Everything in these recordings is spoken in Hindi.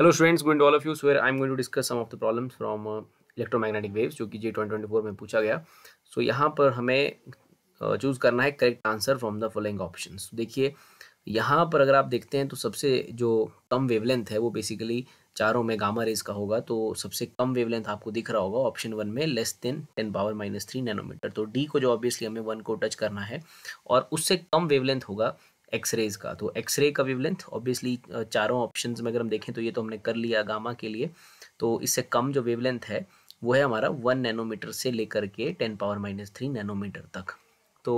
hello students going all of you you I am going to discuss some of the the from electromagnetic waves जो कि जे 2024 में पूछा गया सो so, यहाँ पर हमें चूज uh, करना है correct answer from the following option देखिए यहाँ पर अगर आप देखते हैं तो सबसे जो कम वेवलेंथ है वो बेसिकली चारों में गामा रेज का होगा तो सबसे कम वेवलेंथ आपको दिख रहा होगा ऑप्शन वन में less than ten power minus three nanometer तो डी को जो ऑब्वियसली हमें वन को टच करना है और उससे कम वेवलेंथ होगा एक्सरेज का तो एक्सरे का वेवलेंथ ऑब्वियसली चारों ऑप्शन में अगर हम देखें तो ये तो हमने कर लिया गामा के लिए तो इससे कम जो वेवलेंथ है वो है हमारा वन नैनोमीटर से लेकर के ten power minus three nanometer तक तो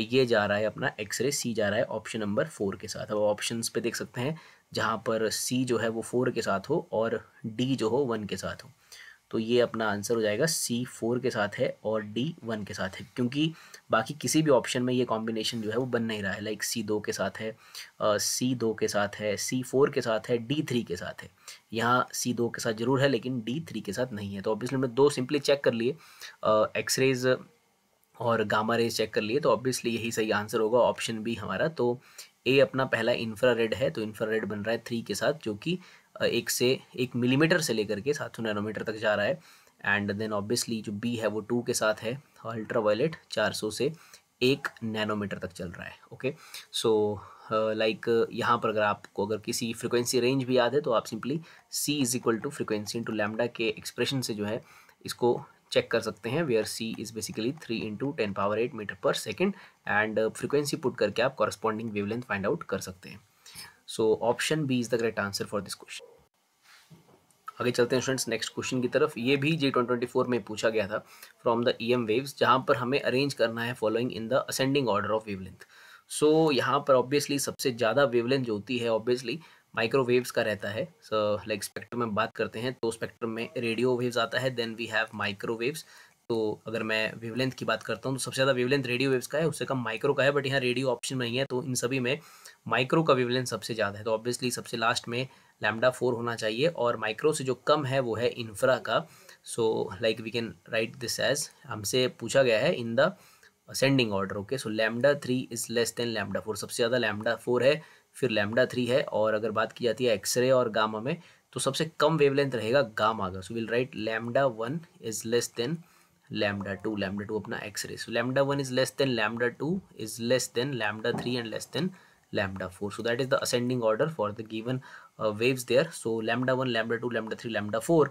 ये जा रहा है अपना एक्सरे सी जा रहा है ऑप्शन नंबर फोर के साथ अब ऑप्शंस पे देख सकते हैं जहाँ पर सी जो है वो फोर के साथ हो और डी जो हो वन के साथ हो तो ये अपना आंसर हो जाएगा सी फोर के साथ है और डी वन के साथ है क्योंकि बाकी किसी भी ऑप्शन में ये कॉम्बिनेशन जो है वो बन नहीं रहा है लाइक सी दो के साथ है सी दो के साथ है सी फोर के साथ है डी थ्री के साथ है यहाँ सी दो के साथ जरूर है लेकिन डी थ्री के साथ नहीं है तो ऑब्वियसली हमने दो सिंपली चेक कर लिए एक्सरेज और गामा रेज चेक कर लिए तो ऑब्वियसली यही सही आंसर होगा ऑप्शन बी हमारा तो ए अपना पहला इंफ्रा रेड है तो इंफ्रा रेड बन रहा है थ्री के साथ जो कि एक से एक मिलीमीटर से लेकर के सात सौ नैनोमीटर तक जा रहा है एंड देन ऑब्वियसली जो बी है वो टू के साथ है अल्ट्रा वायलेट चार सौ से एक नैनोमीटर तक चल रहा है ओके सो लाइक यहाँ पर अगर आपको अगर किसी फ्रिक्वेंसी रेंज भी याद है तो आप simply c is equal to frequency into lambda के एक्सप्रेशन से जो है इसको चेक कर सकते हैं where c is basically three into ten power eight metre per second and frequency put करके आप कॉरस्पॉन्डिंग वेवलेंथ फाइंड आउट कर सकते हैं so option B is the correct answer for this question आगे चलते हैं फ्रेंड्स नेक्स्ट क्वेश्चन की तरफ ये भी जे ट्वेंटी फोर में पूछा गया था from the E M waves जहाँ पर हमें अरेंज करना है following in the ascending order of wavelength so यहाँ पर ऑब्वियसली सबसे ज़्यादा वेवलेंथ जो होती है ऑब्वियसली माइक्रोवेव्स का रहता है सो लाइक स्पेक्ट्रम में बात करते हैं तो स्पेक्ट्रम में रेडियो वेव्स आता है देन वी हैव माइक्रोवेव्स तो अगर मैं वेवलेंथ की बात करता हूँ तो सबसे ज़्यादा वेवलेंथ रेडियो वेव्स का है उससे कम माइक्रो का है बट यहाँ रेडियो ऑप्शन नहीं है तो इन सभी में माइक्रो का वेवलेंथ सबसे ज़्यादा है तो ऑब्वियसली सबसे लास्ट में लैमडा फोर होना चाहिए और माइक्रो से जो कम है वो है इन्फ्रा का so like we can write this as हमसे पूछा गया है in the ascending order okay so lambda three is less than lambda four सबसे ज़्यादा लैमडा फोर है फिर लैमडा थ्री है और अगर बात की जाती है एक्सरे और गामा में तो सबसे कम वेवलेंथ रहेगा गामा का so will write lambda one is less than lambda two lambda two अपना x ray so lambda one is less than lambda 2 is less than lambda three and less than lambda four so that is the ascending order for the given waves there so lambda 1 lambda 2 lambda 3 lambda 4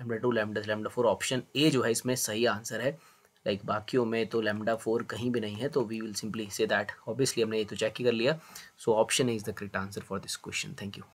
lambda 2 lambda 3 lambda 4 option A जो है इसमें सही आंसर है लाइक बाकियों में तो lambda फोर कहीं भी नहीं है तो we will simply say that obviously हमने ये तो चेक ही कर लिया so option A is the correct answer for this question thank you